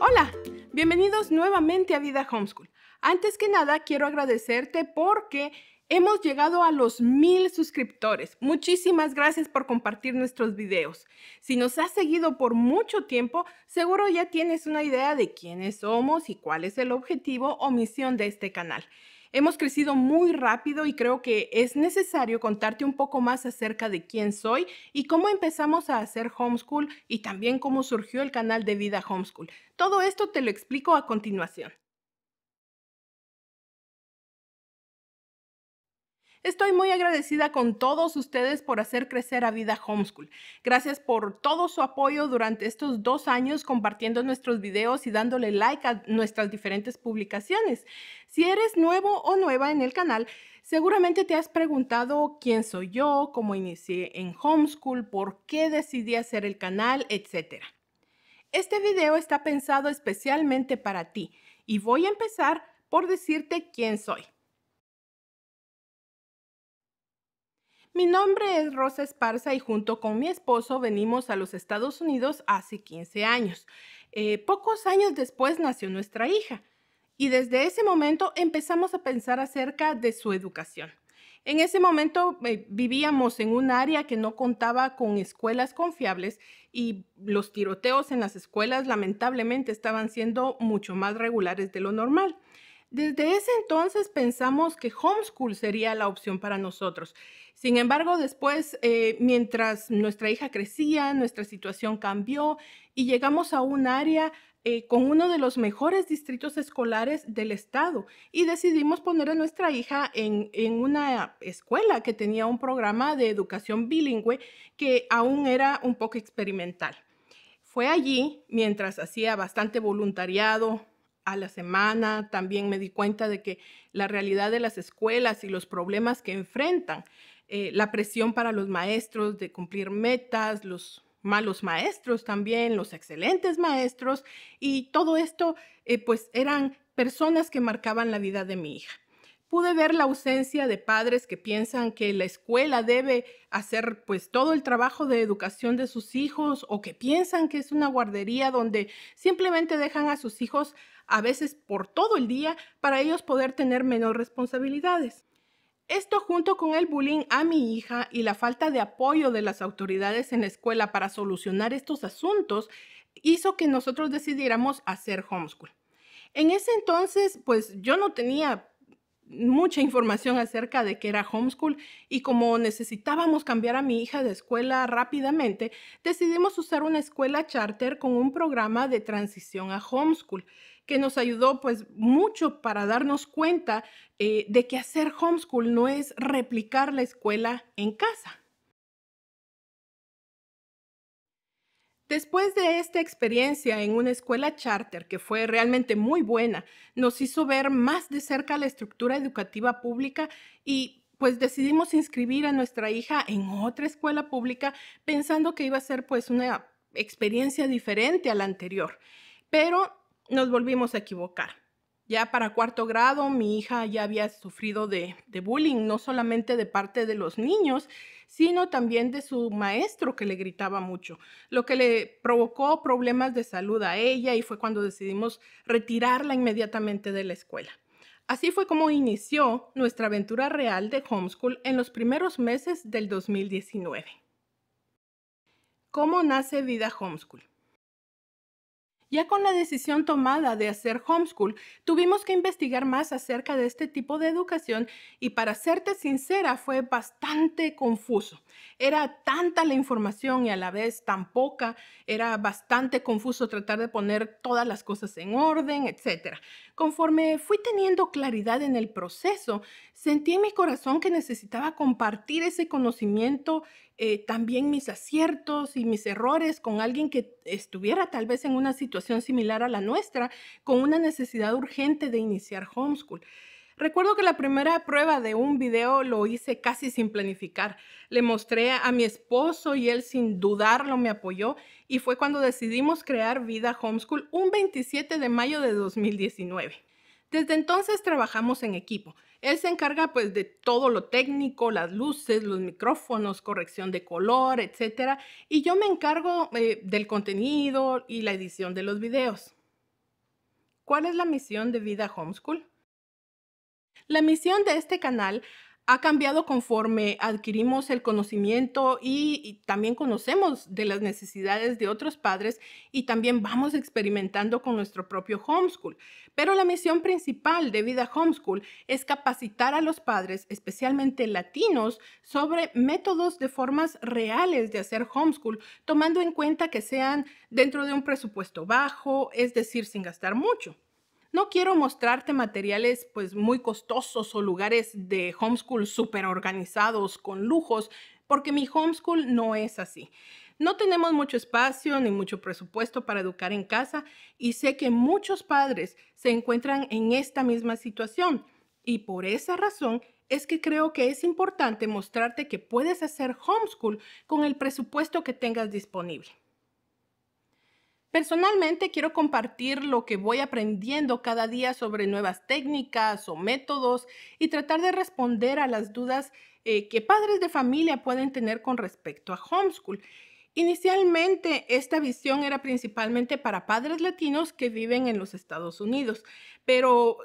Hola, bienvenidos nuevamente a Vida Homeschool. Antes que nada, quiero agradecerte porque hemos llegado a los mil suscriptores. Muchísimas gracias por compartir nuestros videos. Si nos has seguido por mucho tiempo, seguro ya tienes una idea de quiénes somos y cuál es el objetivo o misión de este canal. Hemos crecido muy rápido y creo que es necesario contarte un poco más acerca de quién soy y cómo empezamos a hacer homeschool y también cómo surgió el canal de vida homeschool. Todo esto te lo explico a continuación. Estoy muy agradecida con todos ustedes por hacer crecer a Vida Homeschool. Gracias por todo su apoyo durante estos dos años compartiendo nuestros videos y dándole like a nuestras diferentes publicaciones. Si eres nuevo o nueva en el canal, seguramente te has preguntado quién soy yo, cómo inicié en homeschool, por qué decidí hacer el canal, etc. Este video está pensado especialmente para ti y voy a empezar por decirte quién soy. Mi nombre es Rosa Esparza y junto con mi esposo venimos a los Estados Unidos hace 15 años. Eh, pocos años después nació nuestra hija y desde ese momento empezamos a pensar acerca de su educación. En ese momento eh, vivíamos en un área que no contaba con escuelas confiables y los tiroteos en las escuelas lamentablemente estaban siendo mucho más regulares de lo normal. Desde ese entonces pensamos que homeschool sería la opción para nosotros. Sin embargo, después, eh, mientras nuestra hija crecía, nuestra situación cambió y llegamos a un área eh, con uno de los mejores distritos escolares del estado y decidimos poner a nuestra hija en, en una escuela que tenía un programa de educación bilingüe que aún era un poco experimental. Fue allí, mientras hacía bastante voluntariado, a la semana. También me di cuenta de que la realidad de las escuelas y los problemas que enfrentan, eh, la presión para los maestros de cumplir metas, los malos maestros también, los excelentes maestros, y todo esto, eh, pues eran personas que marcaban la vida de mi hija pude ver la ausencia de padres que piensan que la escuela debe hacer pues todo el trabajo de educación de sus hijos o que piensan que es una guardería donde simplemente dejan a sus hijos a veces por todo el día para ellos poder tener menos responsabilidades. Esto junto con el bullying a mi hija y la falta de apoyo de las autoridades en la escuela para solucionar estos asuntos hizo que nosotros decidiéramos hacer homeschool. En ese entonces, pues yo no tenía mucha información acerca de que era homeschool y como necesitábamos cambiar a mi hija de escuela rápidamente, decidimos usar una escuela charter con un programa de transición a homeschool que nos ayudó pues mucho para darnos cuenta eh, de que hacer homeschool no es replicar la escuela en casa. Después de esta experiencia en una escuela charter que fue realmente muy buena, nos hizo ver más de cerca la estructura educativa pública y pues decidimos inscribir a nuestra hija en otra escuela pública pensando que iba a ser pues una experiencia diferente a la anterior, pero nos volvimos a equivocar. Ya para cuarto grado, mi hija ya había sufrido de, bullying, no solamente de parte de los niños, sino también de su maestro que le gritaba mucho, lo que le provocó problemas de salud a ella y fue cuando decidimos retirarla inmediatamente de la escuela. Así fue como inició nuestra aventura real de homeschool en los primeros meses del 2019. ¿Cómo nace Vida Homeschool? Ya con la decisión tomada de hacer homeschool, tuvimos que investigar más acerca de este tipo de educación y para serte sincera fue bastante confuso. Era tanta la información y a la vez tan poca, era bastante confuso tratar de poner todas las cosas en orden, etc. Conforme fui teniendo claridad en el proceso, sentí en mi corazón que necesitaba compartir ese conocimiento eh, también mis aciertos y mis errores con alguien que estuviera tal vez en una situación similar a la nuestra, con una necesidad urgente de iniciar homeschool. Recuerdo que la primera prueba de un video lo hice casi sin planificar. Le mostré a mi esposo y él sin dudarlo me apoyó y fue cuando decidimos crear Vida Homeschool un 27 de mayo de 2019. Desde entonces trabajamos en equipo. Él se encarga pues de todo lo técnico, las luces, los micrófonos, corrección de color, etc. Y yo me encargo eh, del contenido y la edición de los videos. ¿Cuál es la misión de Vida Homeschool? La misión de este canal ha cambiado conforme adquirimos el conocimiento y, también conocemos de las necesidades de otros padres y también vamos experimentando con nuestro propio homeschool. Pero la misión principal de Vida Homeschool es capacitar a los padres, especialmente latinos, sobre métodos de formas reales de hacer homeschool, tomando en cuenta que sean dentro de un presupuesto bajo, es decir, sin gastar mucho. No quiero mostrarte materiales pues muy costosos o lugares de homeschool súper organizados con lujos, porque mi homeschool no es así. No tenemos mucho espacio ni mucho presupuesto para educar en casa y sé que muchos padres se encuentran en esta misma situación y por esa razón es que creo que es importante mostrarte que puedes hacer homeschool con el presupuesto que tengas disponible. Personalmente quiero compartir lo que voy aprendiendo cada día sobre nuevas técnicas o métodos y tratar de responder a las dudas eh, que padres de familia pueden tener con respecto a homeschool. Inicialmente, esta visión era principalmente para padres latinos que viven en los Estados Unidos, pero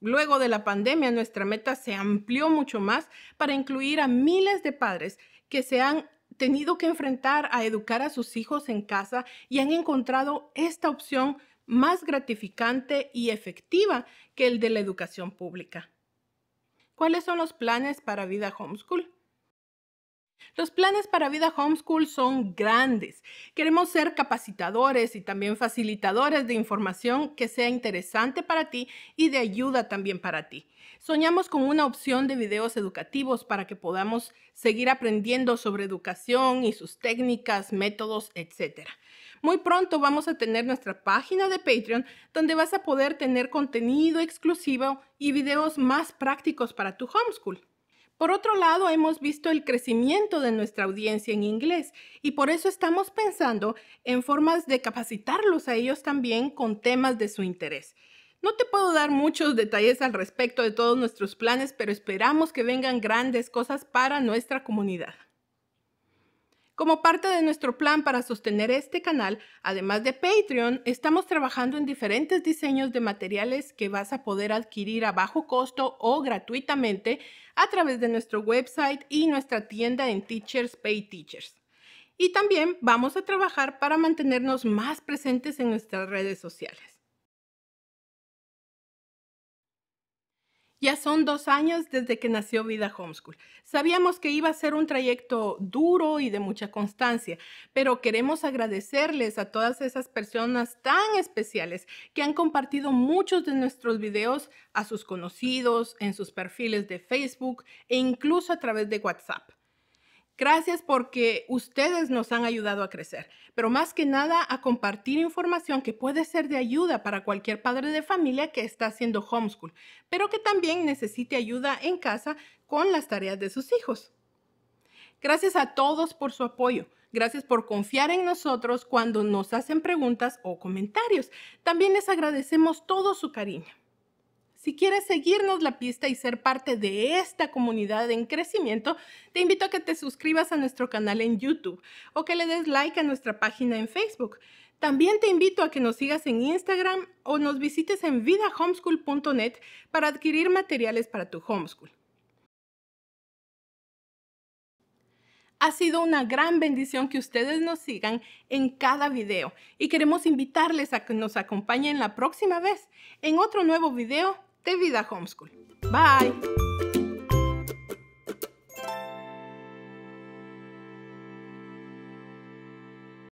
luego de la pandemia nuestra meta se amplió mucho más para incluir a miles de padres que se han tenido que enfrentar a educar a sus hijos en casa y han encontrado esta opción más gratificante y efectiva que el de la educación pública. ¿Cuáles son los planes para vida homeschool? Los planes para vida homeschool son grandes. Queremos ser capacitadores y también facilitadores de información que sea interesante para ti y de ayuda también para ti. Soñamos con una opción de videos educativos para que podamos seguir aprendiendo sobre educación y sus técnicas, métodos, etc. Muy pronto vamos a tener nuestra página de Patreon donde vas a poder tener contenido exclusivo y videos más prácticos para tu homeschool. Por otro lado, hemos visto el crecimiento de nuestra audiencia en inglés y por eso estamos pensando en formas de capacitarlos a ellos también con temas de su interés. No te puedo dar muchos detalles al respecto de todos nuestros planes, pero esperamos que vengan grandes cosas para nuestra comunidad. Como parte de nuestro plan para sostener este canal, además de Patreon, estamos trabajando en diferentes diseños de materiales que vas a poder adquirir a bajo costo o gratuitamente a través de nuestro website y nuestra tienda en Teachers Pay Teachers. Y también vamos a trabajar para mantenernos más presentes en nuestras redes sociales. Ya son dos años desde que nació Vida Homeschool. Sabíamos que iba a ser un trayecto duro y de mucha constancia, pero queremos agradecerles a todas esas personas tan especiales que han compartido muchos de nuestros videos a sus conocidos, en sus perfiles de Facebook e incluso a través de WhatsApp. Gracias porque ustedes nos han ayudado a crecer, pero más que nada a compartir información que puede ser de ayuda para cualquier padre de familia que está haciendo homeschool, pero que también necesite ayuda en casa con las tareas de sus hijos. Gracias a todos por su apoyo. Gracias por confiar en nosotros cuando nos hacen preguntas o comentarios. También les agradecemos todo su cariño. Si quieres seguirnos la pista y ser parte de esta comunidad en crecimiento, te invito a que te suscribas a nuestro canal en YouTube o que le des like a nuestra página en Facebook. También te invito a que nos sigas en Instagram o nos visites en vidahomeschool.net para adquirir materiales para tu homeschool. Ha sido una gran bendición que ustedes nos sigan en cada video y queremos invitarles a que nos acompañen la próxima vez en otro nuevo video de Vida Homeschool. Bye.